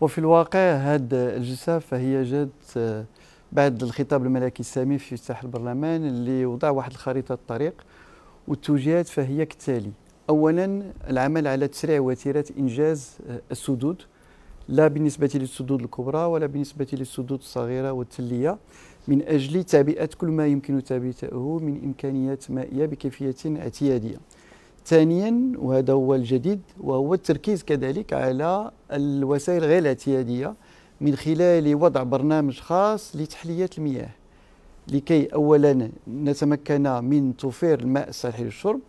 وفي الواقع هذه الجلسة فهي جات آه، بعد الخطاب الملكي السامي في افتتاح البرلمان اللي وضع واحد الخريطة الطريق والتوجيهات فهي كالتالي أولا العمل على تسريع وتيرة إنجاز آه، السدود لا بالنسبة للسدود الكبرى ولا بالنسبة للسدود الصغيرة والتلية من أجل تعبئة كل ما يمكن تعبئته من إمكانيات مائية بكيفية اعتيادية ثانيا وهذا هو الجديد وهو التركيز كذلك على الوسائل غير الاعتيادية من خلال وضع برنامج خاص لتحلية المياه لكي أولا نتمكن من توفير الماء الصالح للشرب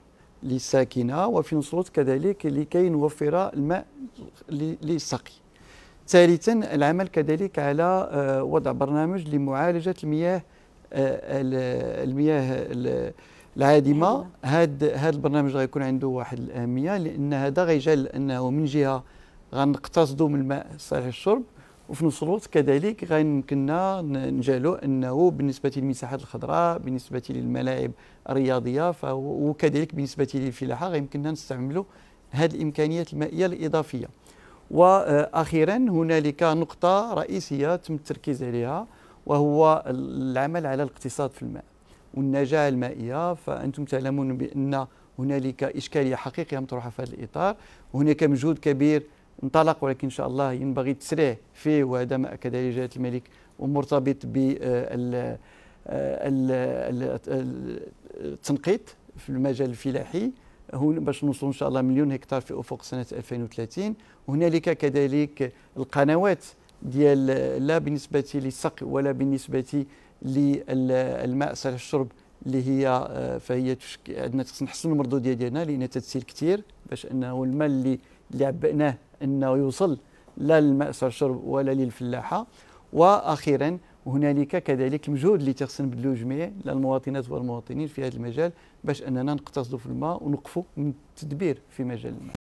للساكنة وفي نفس الوقت كذلك لكي نوفر الماء للسقي ثالثا العمل كذلك على آه، وضع برنامج لمعالجة المياه آه، المياه العادمه هذا أيوة. هذا البرنامج غيكون عنده واحد الاهميه لان هذا غيجعل انه من جهه غنقتصدوا من الماء صالح الشرب وفي نفس الوقت كذلك غيمكننا نجعلوا انه بالنسبه للمساحات الخضراء بالنسبه للملاعب الرياضيه وكذلك بالنسبه للفلاحه غيمكننا نستعملوا هذه الامكانيات المائيه الاضافيه واخيرا هنالك نقطه رئيسيه تم التركيز عليها وهو العمل على الاقتصاد في الماء والنجاة المائية فأنتم تعلمون بأن هنالك إشكالية حقيقية مطروحة في هذا الإطار وهناك مجهود كبير انطلق ولكن إن شاء الله ينبغي التسريع فيه وهذا ما أكده جلالة الملك ومرتبط بالتنقيط آه، آه، في المجال الفلاحي هون باش نوصلوا ان شاء الله مليون هكتار في افق سنه 2030 وهنالك كذلك القنوات ديال لا بالنسبه للسقي ولا بالنسبه للماء سهل الشرب اللي هي آه، فهي عندنا خصنا نحسنوا المردوديه ديالنا لان تتسير كثير باش انه الماء اللي اللي عبئناه انه يوصل لا للماء سهل الشرب ولا للفلاحه واخيرا هنالك كذلك المجهود اللي تخصنا نبذلوه جميع للمواطنات والمواطنين في هذا المجال باش اننا نقتصدوا في الماء ونوقفوا من التدبير في مجال الماء